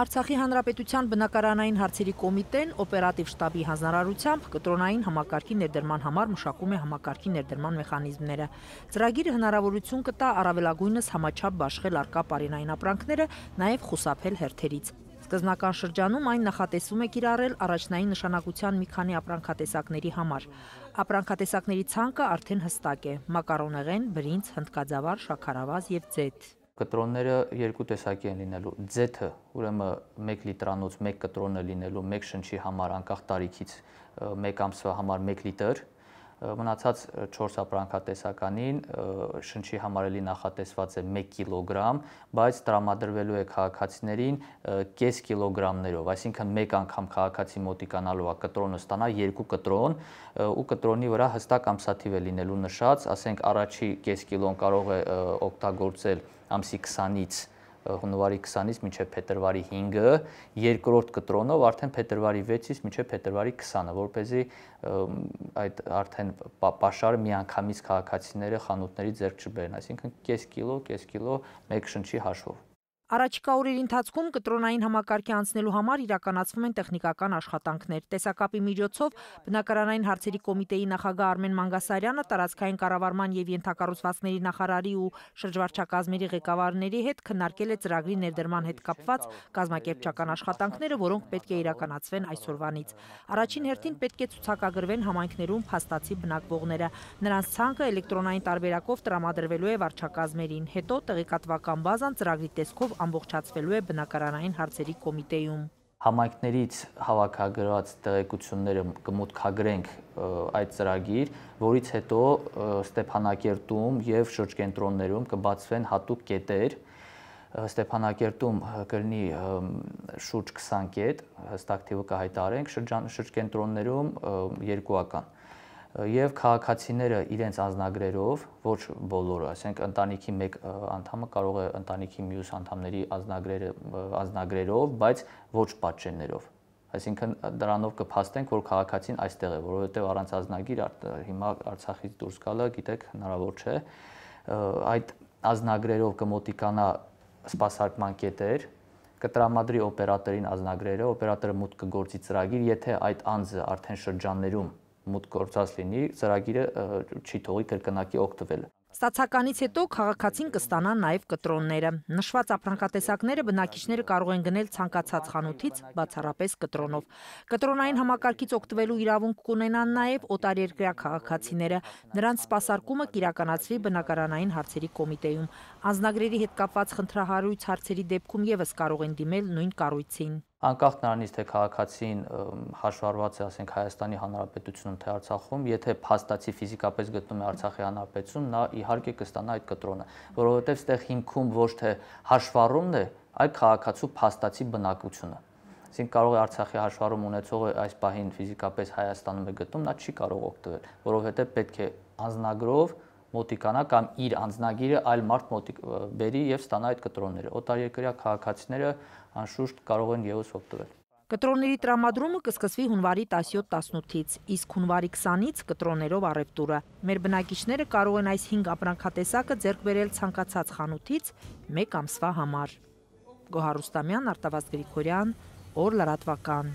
Արցախի Հանրապետության բնակարանային հարցերի կոմիտեն օպերատիվ շտաբի հանձնարարությամբ կտրոնային համակարգի ներդրման համար մշակում է համակարգի ներդրման մեխանիզմները։ Ծրագիրը հնարավորություն կտա առավելագույնս համաչափ բաշխել արկա պարենային ապրանքները, նաև խուսափել հերթերից։ Սկզնական շրջանում այն նախատեսում է կիրառել առաջնային նշանակության մի քանի ապրանքատեսակների համար։ Ապրանքատեսակների ցանկը արդեն հստակ է՝ մակարոնեղեն, բրինձ, հնդկաձավար, շաքարավազ եւ ձեթ։ Կտրոնները երկու տեսակի են լինելու։ Ձեթը, ուրեմն 1 լիտրանոց 1 կտրոնը լինելու 1 շնչի համար անկախ տարիքից 1 ամսվա համար 1 լիտր, մնացած 4 ապրանքատեսականին շնչի համարելի նախատեսված է 1 կիլոգրամ, բայց տրամադրվելու է քաղաքացիներին կես կիլոգրամներով, այսինքն մեկ անգամ քաղաքացի մոտիկանալու է կտրոնը ստանա 2 կտրոն ու կտրոնի վրա հստակ ամսաթիվ է լինելու նշած, ասենք առաջի կես կիլոն կարող է օգտագործել ամսի 20-ից հունվարի 20-ից մինչև փետրվարի 5-ը, երկրորդ կտրոնով արդեն փետրվարի 6-ից մինչև փետրվարի 20-ը, որ เป զի այդ արդեն պաշարը միանգամից քաղաքացիները խանութների ձեռք չբերեն, այսինքն կես կիլո, կես կիլո մեկ շնչի հաշվով։ Առաջիկա օրերի ընթացքում կտրոնային համակարգի անցնելու համար իրականացվում են տեխնիկական աշխատանքներ։ Տեսակապի միջոցով բնակարանային հարցերի կոմիտեի նախագահ Արմեն Մանգասարյանը տարածքային կառավարման եւ ենթակառուցվածքների նախարարի ու շրջվարչակազմերի ղեկավարների հետ քննարկել է ծրագրի ներդրման հետ կապված կազմակերպչական աշխատանքները, որոնք պետք է իրականացվեն այսօրվանից։ Առաջին հերթին պետք է ցուցակագրվեն համայնքներում փաստացի բնակվողները։ Նրանց ցանկը էլեկտրոնային տարբերակով տրամադրվելու է վարչակազմերին։ Հետո տեղեկատվական բազան ծրագրի տեսքով ամբողջացվելու է բնակարանային հարցերի կոմիտեում համայնքներից հավաքագրված տեղեկությունները կմուտքագրենք այդ ծրագիր, որից հետո Ստեփանակերտում եւ շրջկենտրոններում կբացվեն հատուկ կետեր, Ստեփանակերտում կլինի շուրջ 20 կետ, հստակ թիվը կհայտարենք շրջան շրջկենտրոններում երկուական։ շրջան, եւ քաղաքացիները իրենց անznագրերով ոչ բոլորը, ասենք ընտանիքի մեկ անդամը կարող է ընտանիքի մյուս անդամների անznագրերը անznագրերով, բայց ոչ պատճեններով այսինքն դրանով կփաստենք, որ քաղաքացին այստեղ է, որովհետև առանց ազնագիր հիմա Արցախից դուրս գալը, գիտեք, հնարավոր չէ։ Այդ ազնագրերով կմոտիկանա սպասարկման կետեր, կտրամադրի օպերատորին ազնագրերը, օպերատորը մուտք կգործի ծրագիր, եթե այդ անձը արդեն շրջաններում մուտք գործած լինի, ծրագիրը չի թողի կրկնակի օգտվել։ Ստացականից հետո քաղաքացին կստանան նաև կտրոնները։ Նշված ապրանքատեսակները բնակիչները կարող են գնել ցանկացած խանութից, բացառապես կտրոնով։ Կտրոնային համակարգից օգտվելու իրավունք կունենան նաև օտարերկրյա քաղաքացիները։ Նրանց սպասարկումը կիրականացվի բնակարանային հարցերի կոմիտեում։ Անձնագրերի հետ կապված խնդրահարույց հարցերի դեպքում եւս կարող են դիմել նույն կառույցին անկախ նրանից թե քաղաքացին հաշվառված է, ասենք Հայաստանի Հանրապետությունում թե Արցախում, եթե փաստացի ֆիզիկապես գտնում է Արցախի Հանրապետություն, նա իհարկե կստանա այդ կտրոնը, որովհետև ստեղ հիմքում ոչ թե հաշվառումն է, այլ քաղաքացու փաստացի բնակությունը։ Այսինքն կարող է Արցախի հաշվառում ունեցողը այս պահին ֆիզիկապես Հայաստանում է գտնում, նա չի կարող օգտվել, որովհետև պետք է անznագրով մոտիկանա կամ իր անձնագիրը այլ մարդ մոտիկ բերի եւ ստանա այդ կտրոնները։ Օտարերկրյա քաղաքացիները անշուշտ կարող են եւս օգտվել։ Կտրոնների տրամադրումը կսկսվի հունվարի 17-18-ից, իսկ հունվարի 20-ից կտրոններով առևտուրը։ Մեր բնակիչները կարող են այս 5 ապրանքատեսակը ձեռք բերել ցանկացած խանութից 1 ամսվա համար։ Գոհար Ռուստամյան, Արտավազդ Գրիգորյան, Օր լրատվական։